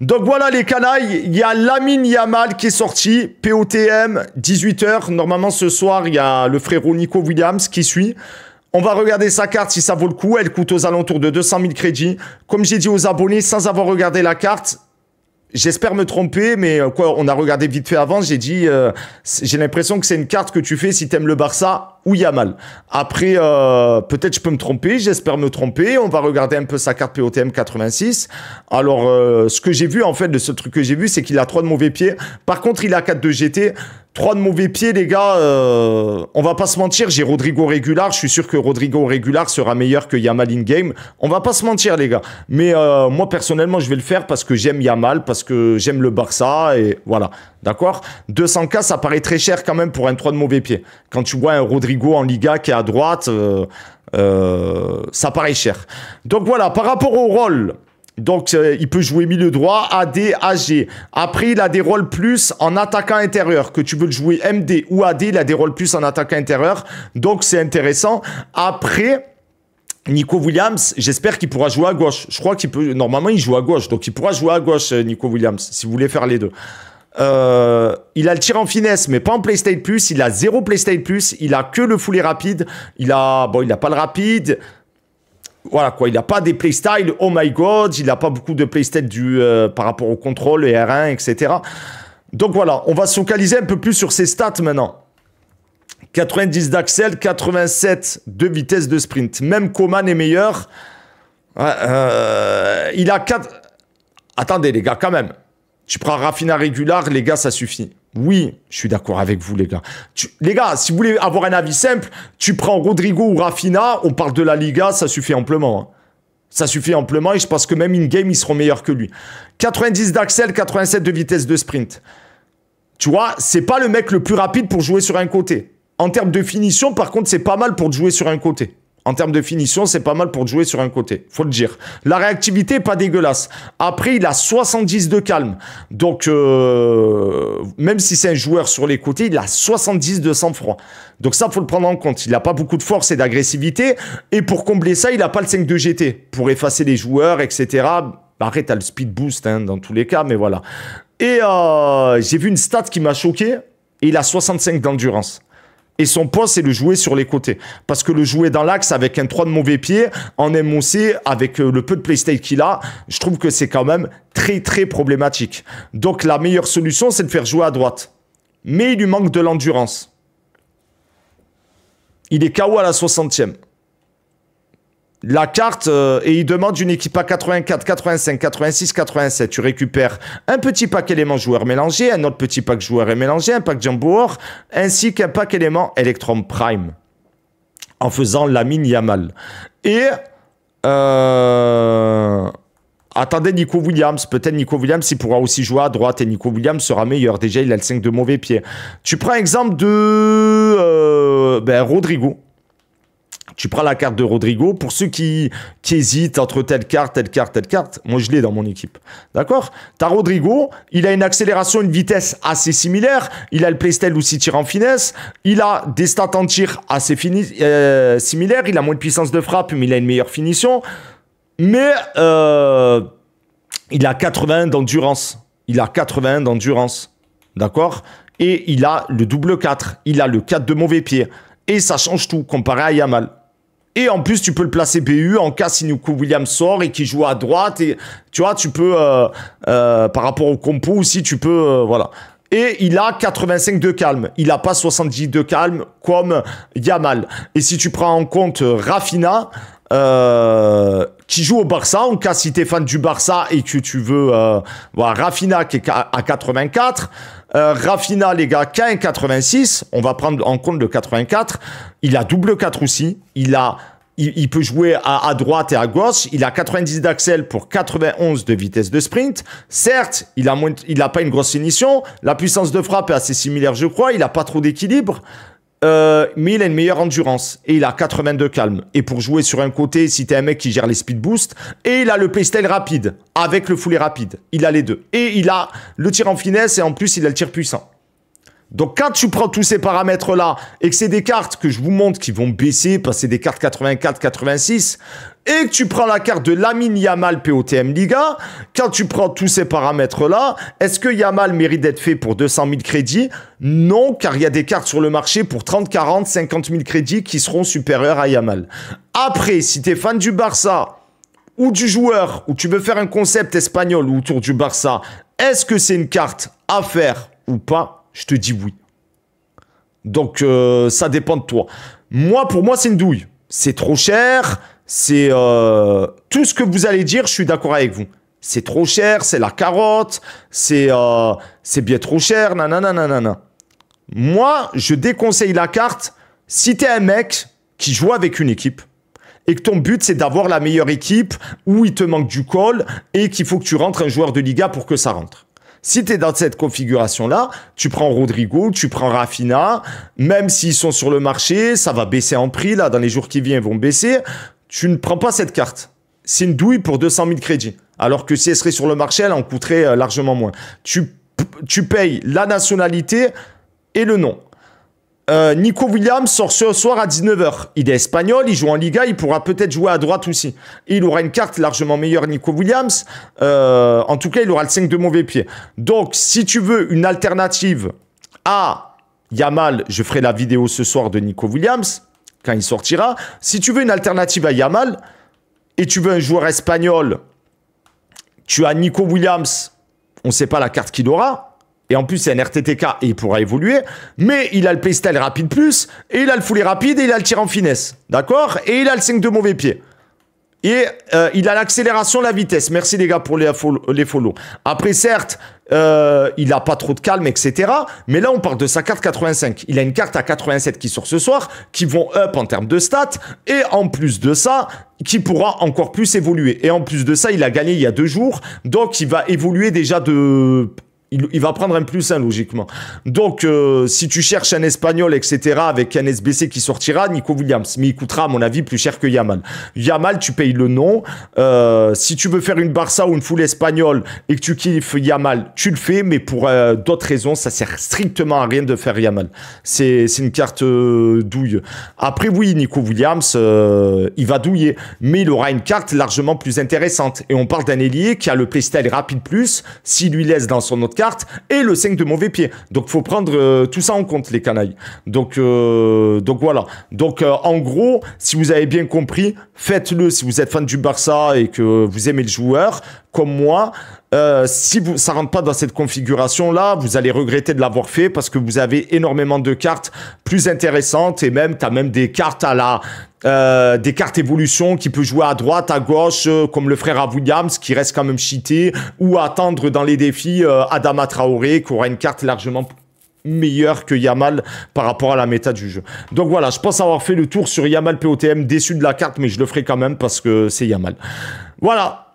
Donc voilà les canailles, il y a Lamine Yamal qui est sorti, POTM, 18h. Normalement ce soir, il y a le frérot Nico Williams qui suit. On va regarder sa carte si ça vaut le coup. Elle coûte aux alentours de 200 000 crédits. Comme j'ai dit aux abonnés, sans avoir regardé la carte, J'espère me tromper, mais euh, quoi, on a regardé vite fait avant. J'ai dit, euh, j'ai l'impression que c'est une carte que tu fais si t'aimes le Barça ou mal. Après, euh, peut-être je peux me tromper. J'espère me tromper. On va regarder un peu sa carte POTM 86. Alors, ce que j'ai vu en fait de ce truc que j'ai vu, c'est qu'il a trois de mauvais pieds. Par contre, il a 4 de GT. Trois de mauvais pieds, les gars. Euh, on va pas se mentir, j'ai Rodrigo Régular. Je suis sûr que Rodrigo Régular sera meilleur que Yamal in-game. On va pas se mentir, les gars. Mais euh, moi, personnellement, je vais le faire parce que j'aime Yamal, parce que j'aime le Barça. Et voilà. D'accord 200K, ça paraît très cher quand même pour un 3 de mauvais pieds. Quand tu vois un Rodrigo en Liga qui est à droite, euh, ça paraît cher. Donc voilà, par rapport au rôle. Donc, euh, il peut jouer milieu droit, AD, AG. Après, il a des rôles plus en attaquant intérieur. Que tu veux le jouer MD ou AD, il a des rôles plus en attaquant intérieur. Donc, c'est intéressant. Après... Nico Williams, j'espère qu'il pourra jouer à gauche. Je crois qu'il peut. Normalement, il joue à gauche, donc il pourra jouer à gauche, euh, Nico Williams, si vous voulez faire les deux. Euh, il a le tir en finesse, mais pas en PlayStation Plus. Il a zéro PlayStation Plus. Il a que le foulé rapide. Il a, bon, il n'a pas le rapide voilà quoi, il n'a pas des playstyles, oh my god, il n'a pas beaucoup de playstyles du, euh, par rapport au contrôle, et R1, etc. Donc voilà, on va se focaliser un peu plus sur ses stats maintenant. 90 d'Axel, 87 de vitesse de sprint. Même Coman est meilleur. Euh, il a 4... Attendez les gars, quand même. Tu prends Raffina régular, les gars, ça suffit. Oui, je suis d'accord avec vous, les gars. les gars, si vous voulez avoir un avis simple, tu prends Rodrigo ou Rafinha, on parle de la Liga, ça suffit amplement. Hein. Ça suffit amplement et je pense que même in-game, ils seront meilleurs que lui. 90 d'axel, 87 de vitesse de sprint. Tu vois, c'est pas le mec le plus rapide pour jouer sur un côté. En termes de finition, par contre, c'est pas mal pour jouer sur un côté. En termes de finition, c'est pas mal pour jouer sur un côté. Faut le dire. La réactivité pas dégueulasse. Après, il a 70 de calme. Donc, euh, même si c'est un joueur sur les côtés, il a 70 de sang-froid. Donc ça, faut le prendre en compte. Il n'a pas beaucoup de force et d'agressivité. Et pour combler ça, il n'a pas le 5 de GT. Pour effacer les joueurs, etc. Bah, Arrête, t'as le speed boost hein, dans tous les cas, mais voilà. Et euh, j'ai vu une stat qui m'a choqué. Il a 65 d'endurance. Et son point, c'est le jouer sur les côtés. Parce que le jouer dans l'axe avec un 3 de mauvais pied, en MOC, avec euh, le peu de playstyle qu'il a, je trouve que c'est quand même très, très problématique. Donc la meilleure solution, c'est de faire jouer à droite. Mais il lui manque de l'endurance. Il est KO à la 60e la carte euh, et il demande une équipe à 84, 85, 86, 87. Tu récupères un petit pack élément joueur mélangé, un autre petit pack joueur et mélangé, un pack Jumbo ainsi qu'un pack élément Electron Prime en faisant la mine Yamal. Et euh, Attendez Nico Williams, peut-être Nico Williams il pourra aussi jouer à droite et Nico Williams sera meilleur. Déjà il a le 5 de mauvais pied. Tu prends exemple de euh, ben, Rodrigo tu prends la carte de Rodrigo. Pour ceux qui, hésitent entre telle carte, telle carte, telle carte, moi je l'ai dans mon équipe. D'accord T'as Rodrigo, il a une accélération, une vitesse assez similaire. Il a le playstyle aussi tir en finesse. Il a des stats en tir assez euh, similaires. Il a moins de puissance de frappe, mais il a une meilleure finition. Mais euh, il a 80 d'endurance. Il a 80 d'endurance. D'accord Et il a le double 4. Il a le 4 de mauvais pied. Et ça change tout comparé à Yamal. Et en plus, tu peux le placer BU en cas si Nuku Williams sort et qu'il joue à droite. tu vois, tu peux, euh, euh, par rapport au compo aussi, tu peux, euh, voilà. Et il a 85 de calme. Il n'a pas 70 de calme comme Yamal. Et si tu prends en compte Rafina, qui joue au Barça. En cas, si tu es fan du Barça et que tu veux... Euh, voilà, Rafina qui est à 84. Raffina, euh, Rafina, les gars, k 86, on va prendre en compte le 84. Il a double 4 aussi. Il a il, peut jouer à, droite et à gauche. Il a 90 d'axel pour 91 de vitesse de sprint. Certes, il a moins, il a pas une grosse finition. La puissance de frappe est assez similaire, je crois. Il a pas trop d'équilibre. Euh, mais il a une meilleure endurance et il a de calme Et pour jouer sur un côté, si t'es un mec qui gère les speed boost et il a le playstyle rapide avec le foulet rapide. Il a les deux. Et il a le tir en finesse et en plus il a le tir puissant. Donc quand tu prends tous ces paramètres-là et que c'est des cartes que je vous montre qui vont baisser parce que c'est des cartes 84-86 et que tu prends la carte de Lamine Yamal POTM Liga, quand tu prends tous ces paramètres-là, est-ce que Yamal mérite d'être fait pour 200 000 crédits Non, car il y a des cartes sur le marché pour 30, 40, 50 000 crédits qui seront supérieurs à Yamal. Après, si tu es fan du Barça ou du joueur, ou tu veux faire un concept espagnol autour du Barça, est-ce que c'est une carte à faire ou pas je te dis oui. Donc euh, ça dépend de toi. Moi, pour moi, c'est une douille. C'est trop cher. C'est euh, tout ce que vous allez dire, je suis d'accord avec vous. C'est trop cher, c'est la carotte, c'est euh, c'est bien trop cher, nanana, nanana. Moi, je déconseille la carte si t'es un mec qui joue avec une équipe et que ton but c'est d'avoir la meilleure équipe où il te manque du col et qu'il faut que tu rentres un joueur de Liga pour que ça rentre. Si tu es dans cette configuration-là, tu prends Rodrigo, tu prends Raffina, même s'ils sont sur le marché, ça va baisser en prix, là, dans les jours qui viennent, ils vont baisser. Tu ne prends pas cette carte. C'est une douille pour 200 000 crédits. Alors que si elle serait sur le marché, elle en coûterait euh, largement moins. Tu, tu payes la nationalité et le nom. Euh, Nico Williams sort ce soir à 19h. Il est espagnol, il joue en Liga, il pourra peut-être jouer à droite aussi. Il aura une carte largement meilleure, Nico Williams. Euh, en tout cas, il aura le 5 de mauvais pied. Donc, si tu veux une alternative à Yamal, je ferai la vidéo ce soir de Nico Williams, quand il sortira. Si tu veux une alternative à Yamal, et tu veux un joueur espagnol, tu as Nico Williams, on ne sait pas la carte qu'il aura. Et en plus, c'est un RTTK et il pourra évoluer. Mais il a le playstyle rapide plus, et il a le foulé rapide, et il a le tir en finesse. D'accord Et il a le 5 de mauvais pied. Et euh, il a l'accélération, la vitesse. Merci les gars pour les, les follow. Après, certes, euh, il n'a pas trop de calme, etc. Mais là, on parle de sa carte 85. Il a une carte à 87 qui sort ce soir, qui vont up en termes de stats. Et en plus de ça, qui pourra encore plus évoluer. Et en plus de ça, il a gagné il y a deux jours. Donc, il va évoluer déjà de il, va prendre un plus 1 logiquement. Donc, euh, si tu cherches un espagnol, etc., avec un SBC qui sortira, Nico Williams. Mais il coûtera, à mon avis, plus cher que Yamal. Yamal, tu payes le nom. Euh, si tu veux faire une Barça ou une foule espagnole et que tu kiffes Yamal, tu le fais. Mais pour euh, d'autres raisons, ça sert strictement à rien de faire Yamal. C'est une carte douille. Après, oui, Nico Williams, il va douiller. Mais il aura une carte largement plus intéressante. Et on parle d'un ailier qui a le playstyle rapide plus. S'il lui laisse dans son autre et le 5 de mauvais pied. Donc faut prendre euh, tout ça en compte les canailles. Donc euh, donc voilà. Donc euh, en gros, si vous avez bien compris, faites-le si vous êtes fan du Barça et que vous aimez le joueur comme moi. si vous, ça rentre pas dans cette configuration-là, vous allez regretter de l'avoir fait parce que vous avez énormément de cartes plus intéressantes et même, tu as même des cartes à la, euh, des cartes évolution qui peut jouer à droite, à gauche, euh, comme le frère à Williams qui reste quand même cheaté, ou attendre dans les défis euh, Adama Traoré qui aura une carte largement meilleure que Yamal par rapport à la méta du jeu. Donc voilà, je pense avoir fait le tour sur Yamal POTM, déçu de la carte, mais je le ferai quand même parce que c'est Yamal. Voilà,